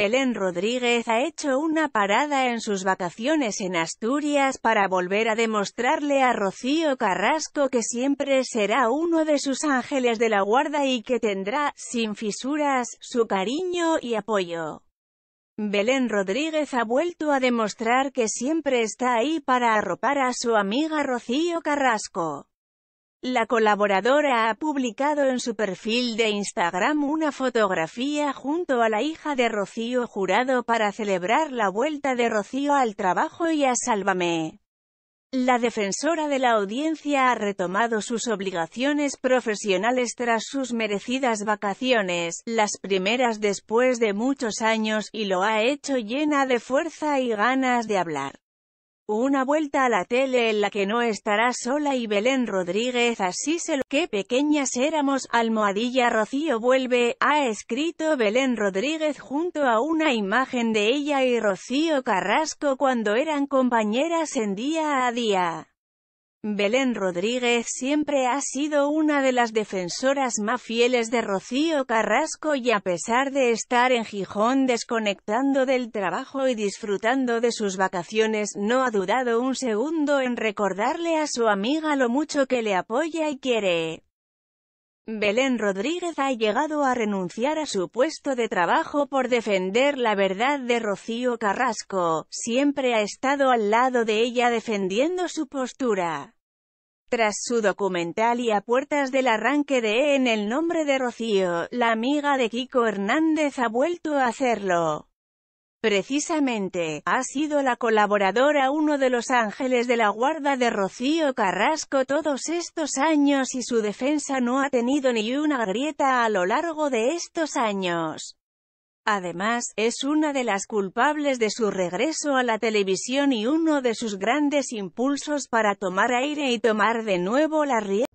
Belén Rodríguez ha hecho una parada en sus vacaciones en Asturias para volver a demostrarle a Rocío Carrasco que siempre será uno de sus ángeles de la guarda y que tendrá, sin fisuras, su cariño y apoyo. Belén Rodríguez ha vuelto a demostrar que siempre está ahí para arropar a su amiga Rocío Carrasco. La colaboradora ha publicado en su perfil de Instagram una fotografía junto a la hija de Rocío Jurado para celebrar la vuelta de Rocío al trabajo y a Sálvame. La defensora de la audiencia ha retomado sus obligaciones profesionales tras sus merecidas vacaciones, las primeras después de muchos años, y lo ha hecho llena de fuerza y ganas de hablar. Una vuelta a la tele en la que no estará sola y Belén Rodríguez así se lo... ¡Qué pequeñas éramos! Almohadilla Rocío vuelve, ha escrito Belén Rodríguez junto a una imagen de ella y Rocío Carrasco cuando eran compañeras en Día a Día. Belén Rodríguez siempre ha sido una de las defensoras más fieles de Rocío Carrasco y a pesar de estar en Gijón desconectando del trabajo y disfrutando de sus vacaciones, no ha dudado un segundo en recordarle a su amiga lo mucho que le apoya y quiere. Belén Rodríguez ha llegado a renunciar a su puesto de trabajo por defender la verdad de Rocío Carrasco, siempre ha estado al lado de ella defendiendo su postura. Tras su documental y a puertas del arranque de En el nombre de Rocío, la amiga de Kiko Hernández ha vuelto a hacerlo. Precisamente, ha sido la colaboradora uno de los ángeles de la guarda de Rocío Carrasco todos estos años y su defensa no ha tenido ni una grieta a lo largo de estos años. Además, es una de las culpables de su regreso a la televisión y uno de sus grandes impulsos para tomar aire y tomar de nuevo la rienda.